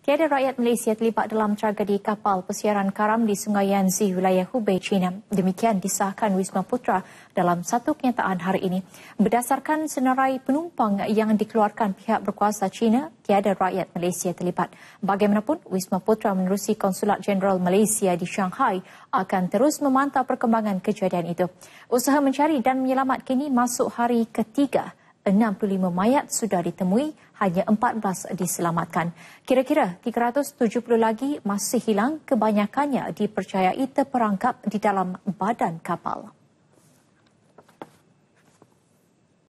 tiada rakyat Malaysia terlibat dalam tragedi kapal pesiaran karam di Sungai Yanzi, wilayah Hubei, China. Demikian disahkan Wisma Putra dalam satu kenyataan hari ini. Berdasarkan senarai penumpang yang dikeluarkan pihak berkuasa China, tiada rakyat Malaysia terlibat. Bagaimanapun, Wisma Putra menerusi Konsulat Jeneral Malaysia di Shanghai akan terus memantau perkembangan kejadian itu. Usaha mencari dan menyelamat kini masuk hari ketiga. 65 mayat sudah ditemui, hanya 14 diselamatkan. Kira-kira 370 lagi masih hilang, kebanyakannya dipercayai terperangkap di dalam badan kapal.